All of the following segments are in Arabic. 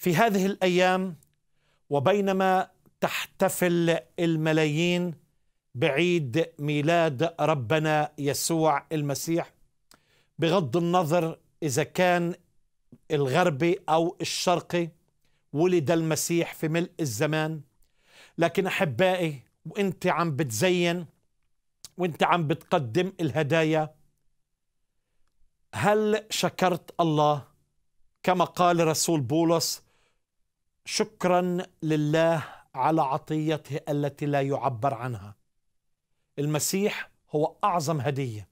في هذه الايام وبينما تحتفل الملايين بعيد ميلاد ربنا يسوع المسيح بغض النظر اذا كان الغربي او الشرقي ولد المسيح في ملء الزمان لكن احبائي وانت عم بتزين وانت عم بتقدم الهدايا هل شكرت الله كما قال رسول بولس شكرا لله على عطيته التي لا يعبر عنها المسيح هو اعظم هديه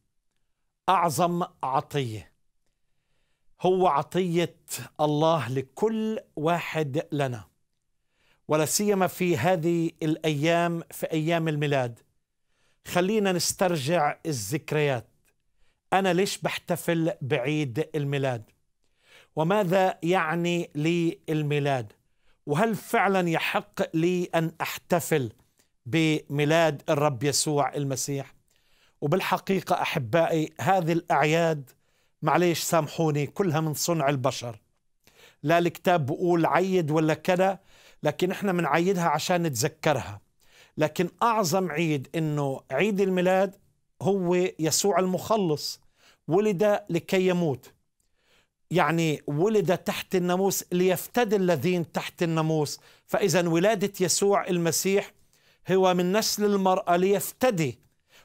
اعظم عطيه هو عطيه الله لكل واحد لنا ولا سيما في هذه الايام في ايام الميلاد خلينا نسترجع الذكريات انا ليش بحتفل بعيد الميلاد وماذا يعني لي الميلاد وهل فعلا يحق لي ان احتفل بميلاد الرب يسوع المسيح وبالحقيقه احبائي هذه الاعياد معليش سامحوني كلها من صنع البشر لا الكتاب بقول عيد ولا كذا لكن احنا بنعيدها عشان نتذكرها لكن اعظم عيد انه عيد الميلاد هو يسوع المخلص ولد لكي يموت يعني ولد تحت الناموس ليفتدي الذين تحت الناموس فإذا ولادة يسوع المسيح هو من نسل المرأة ليفتدي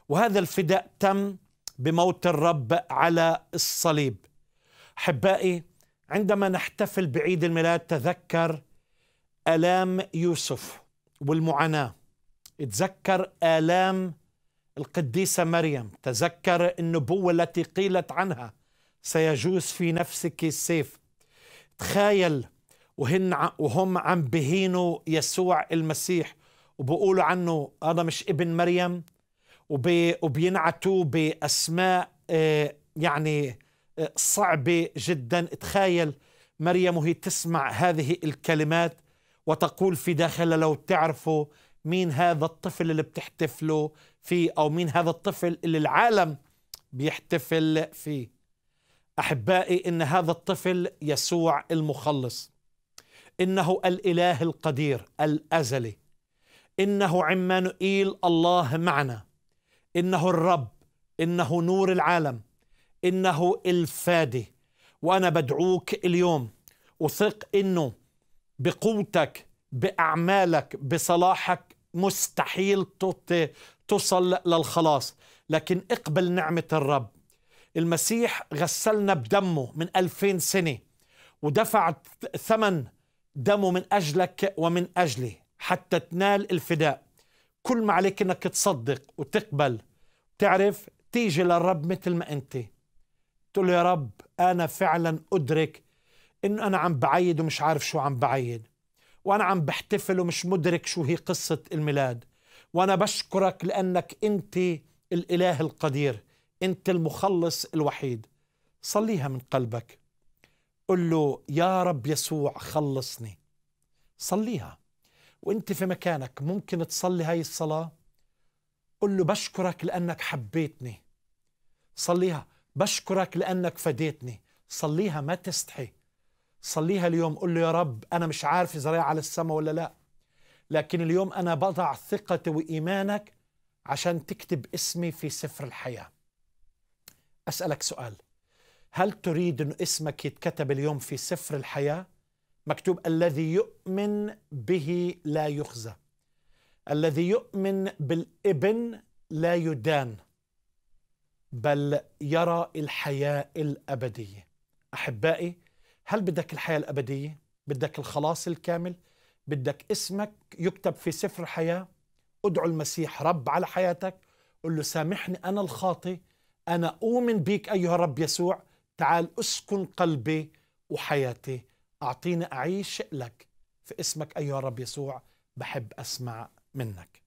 وهذا الفداء تم بموت الرب على الصليب أحبائي عندما نحتفل بعيد الميلاد تذكر آلام يوسف والمعاناة تذكر آلام القديسة مريم تذكر النبوة التي قيلت عنها سيجوز في نفسك السيف تخيل وهن وهم عم بهينوا يسوع المسيح وبقولوا عنه هذا مش ابن مريم وبي وبينعتوا باسماء آه، يعني آه، صعبه جدا تخيل مريم وهي تسمع هذه الكلمات وتقول في داخلها لو تعرفوا مين هذا الطفل اللي بتحتفلوا فيه او مين هذا الطفل اللي العالم بيحتفل فيه احبائي ان هذا الطفل يسوع المخلص انه الاله القدير الازلي انه عمانوئيل الله معنا انه الرب انه نور العالم انه الفادي وانا بدعوك اليوم وثق انه بقوتك باعمالك بصلاحك مستحيل تصل للخلاص لكن اقبل نعمه الرب المسيح غسلنا بدمه من ألفين سنة ودفع ثمن دمه من أجلك ومن أجلي حتى تنال الفداء كل ما عليك انك تصدق وتقبل تعرف تيجي للرب مثل ما انت تقول يا رب انا فعلا ادرك انه انا عم بعيد ومش عارف شو عم بعيد وانا عم بحتفل ومش مدرك شو هي قصه الميلاد وانا بشكرك لانك انت الاله القدير أنت المخلص الوحيد صليها من قلبك قل له يا رب يسوع خلصني صليها وانت في مكانك ممكن تصلي هاي الصلاة قل له بشكرك لأنك حبيتني صليها بشكرك لأنك فديتني صليها ما تستحي صليها اليوم قل له يا رب أنا مش عارف إذا على السماء ولا لا لكن اليوم أنا بضع ثقتي وإيمانك عشان تكتب اسمي في سفر الحياة أسألك سؤال هل تريد أن اسمك يتكتب اليوم في سفر الحياة؟ مكتوب الذي يؤمن به لا يخزى الذي يؤمن بالابن لا يدان بل يرى الحياة الأبدية أحبائي هل بدك الحياة الأبدية؟ بدك الخلاص الكامل؟ بدك اسمك يكتب في سفر الحياة؟ ادعو المسيح رب على حياتك قل له سامحني أنا الخاطئ أنا أؤمن بك أيها رب يسوع تعال أسكن قلبي وحياتي أعطيني أعيش لك في اسمك أيها رب يسوع بحب أسمع منك